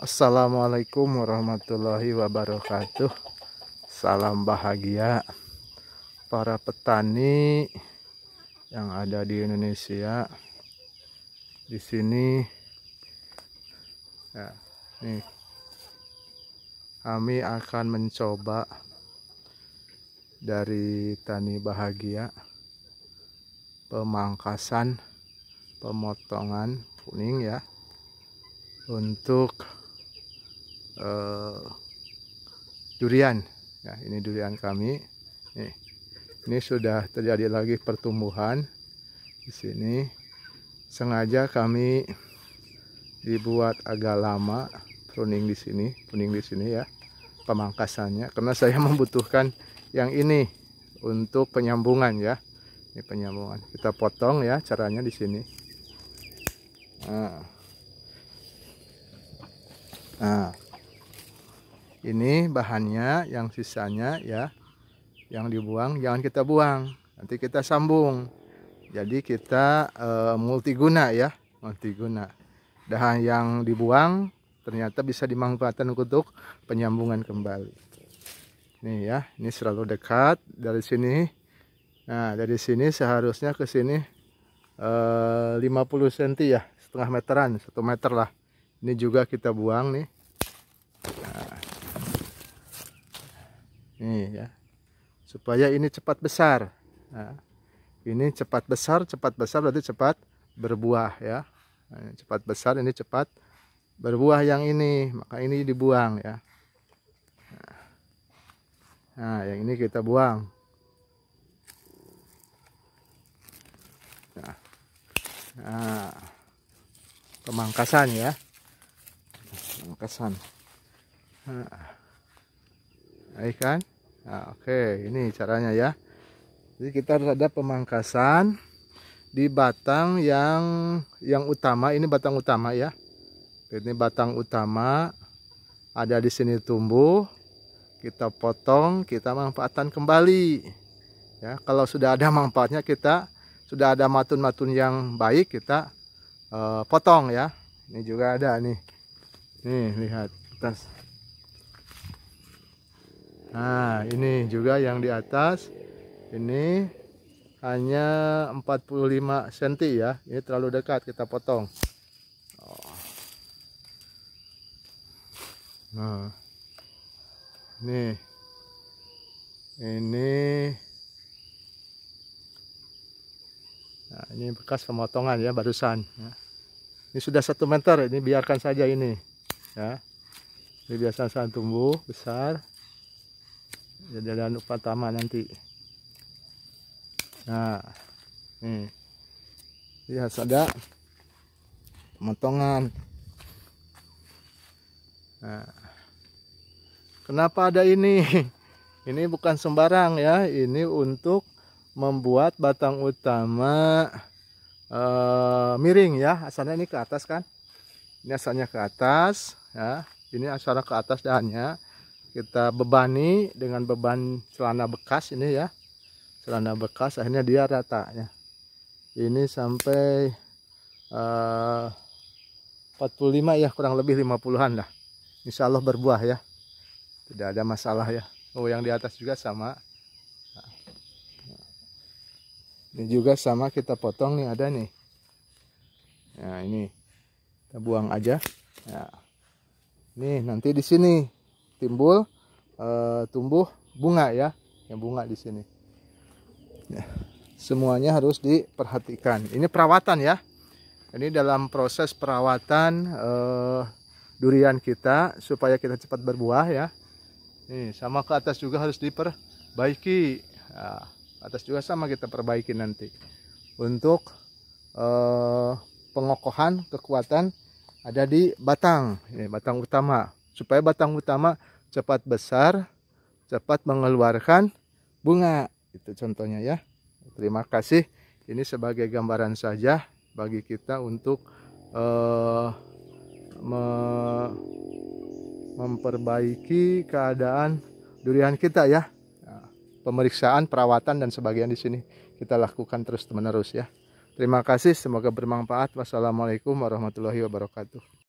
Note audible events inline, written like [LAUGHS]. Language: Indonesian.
Assalamualaikum warahmatullahi wabarakatuh Salam bahagia Para petani Yang ada di Indonesia Di sini ya, nih, Kami akan mencoba Dari tani bahagia Pemangkasan Pemotongan kuning ya Untuk uh, durian. Ya, ini durian kami. Nih. Ini sudah terjadi lagi pertumbuhan di sini. Sengaja kami dibuat agak lama pruning di sini, pruning di sini ya pemangkasannya karena saya [LAUGHS] membutuhkan yang ini untuk penyambungan ya. Ini penyambungan. Kita potong ya caranya di sini. Nah. Nah, ini bahannya yang sisanya ya yang dibuang jangan kita buang nanti kita sambung jadi kita e, multiguna ya multiguna dahan yang dibuang ternyata bisa dimanfaatkan untuk penyambungan kembali Ini ya ini selalu dekat dari sini nah dari sini seharusnya ke sini e, 50 cm ya setengah meteran satu meter lah ini juga kita buang nih ini ya supaya ini cepat besar nah, ini cepat besar cepat besar berarti cepat berbuah ya nah, cepat besar ini cepat berbuah yang ini maka ini dibuang ya nah yang ini kita buang nah, nah pemangkasan ya pemangkasan nah ya kan nah, oke okay. ini caranya ya jadi kita harus ada pemangkasan di batang yang yang utama ini batang utama ya ini batang utama ada di sini tumbuh kita potong kita manfaatkan kembali ya kalau sudah ada manfaatnya kita sudah ada matun-matun yang baik kita uh, potong ya ini juga ada nih nih lihat Nah, ini juga yang di atas. Ini hanya 45 cm ya. Ini terlalu dekat, kita potong. Oh. Nah. ini Ini Nah, ini bekas pemotongan ya barusan. Ya. Ini sudah satu meter, ini biarkan saja ini. Ya, ini biasa tumbuh besar jalan utama nanti nah nih hmm. iya, lihat ada pemotongan nah kenapa ada ini [LAUGHS] ini bukan sembarang ya ini untuk membuat batang utama uh, miring ya asalnya ini ke atas kan ini asalnya ke atas ya ini asalnya ke atas dahannya kita bebani dengan beban celana bekas ini ya celana bekas akhirnya dia rata ya ini sampai eh, uh, 45 ya kurang lebih 50an lah Insya Allah berbuah ya tidak ada masalah ya Oh yang di atas juga sama ini juga sama kita potong nih ada nih nah ini kita buang aja ya. nih nanti di sini timbul e, tumbuh bunga ya yang bunga di sini ya. semuanya harus diperhatikan ini perawatan ya ini dalam proses perawatan e, durian kita supaya kita cepat berbuah ya ini sama ke atas juga harus diperbaiki nah, atas juga sama kita perbaiki nanti untuk e, pengokohan kekuatan ada di batang ini batang utama supaya batang utama cepat besar, cepat mengeluarkan bunga. Itu contohnya ya. Terima kasih. Ini sebagai gambaran saja bagi kita untuk uh, me memperbaiki keadaan durian kita ya. Nah, pemeriksaan, perawatan dan sebagian di sini kita lakukan terus-menerus ya. Terima kasih, semoga bermanfaat. Wassalamualaikum warahmatullahi wabarakatuh.